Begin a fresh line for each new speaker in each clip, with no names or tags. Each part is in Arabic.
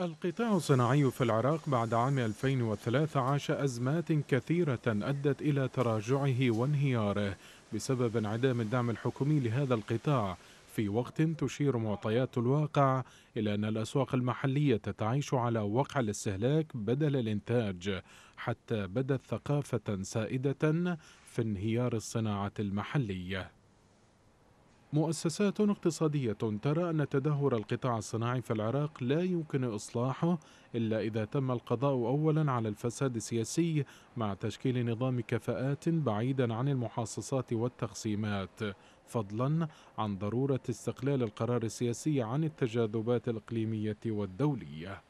القطاع الصناعي في العراق بعد عام 2003 عاش أزمات كثيرة أدت إلى تراجعه وانهياره بسبب انعدام الدعم الحكومي لهذا القطاع في وقت تشير معطيات الواقع إلى أن الأسواق المحلية تعيش على وقع الاستهلاك بدل الإنتاج حتى بدت ثقافة سائدة في انهيار الصناعة المحلية مؤسسات اقتصادية ترى أن تدهور القطاع الصناعي في العراق لا يمكن إصلاحه إلا إذا تم القضاء أولا على الفساد السياسي مع تشكيل نظام كفاءات بعيدا عن المحاصصات والتقسيمات فضلا عن ضرورة استقلال القرار السياسي عن التجاذبات الإقليمية والدولية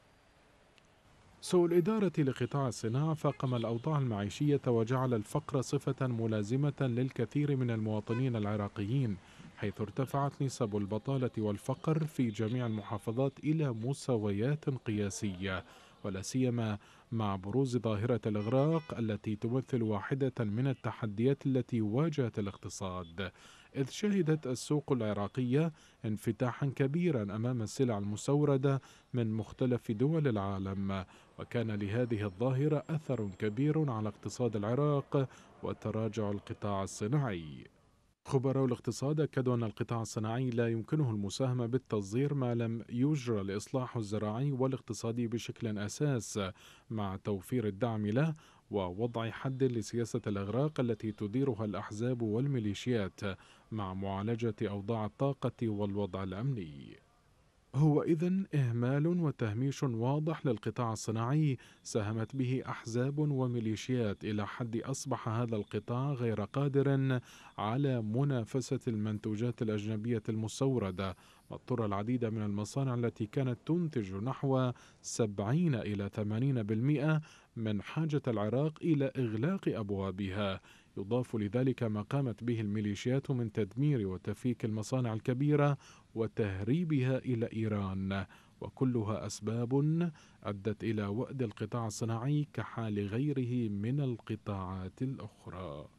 سوء الإدارة لقطاع الصناعة فاقم الأوضاع المعيشية وجعل الفقر صفة ملازمة للكثير من المواطنين العراقيين حيث ارتفعت نسب البطالة والفقر في جميع المحافظات إلى مستويات قياسية ولا سيما مع بروز ظاهرة الإغراق التي تمثل واحدة من التحديات التي واجهت الاقتصاد إذ شهدت السوق العراقية انفتاحا كبيرا أمام السلع المستوردة من مختلف دول العالم وكان لهذه الظاهرة أثر كبير على اقتصاد العراق وتراجع القطاع الصناعي خبراء الاقتصاد أكدوا أن القطاع الصناعي لا يمكنه المساهمة بالتصدير ما لم يجرى الإصلاح الزراعي والاقتصادي بشكل أساس مع توفير الدعم له ووضع حد لسياسة الإغراق التي تديرها الأحزاب والميليشيات مع معالجة أوضاع الطاقة والوضع الأمني هو إذا إهمال وتهميش واضح للقطاع الصناعي ساهمت به أحزاب وميليشيات إلى حد أصبح هذا القطاع غير قادر على منافسة المنتوجات الأجنبية المستوردة واضطر العديد من المصانع التي كانت تنتج نحو 70 إلى 80% من حاجة العراق إلى إغلاق أبوابها يضاف لذلك ما قامت به الميليشيات من تدمير وتفكيك المصانع الكبيرة وتهريبها إلى إيران وكلها أسباب أدت إلى وأد القطاع الصناعي كحال غيره من القطاعات الأخرى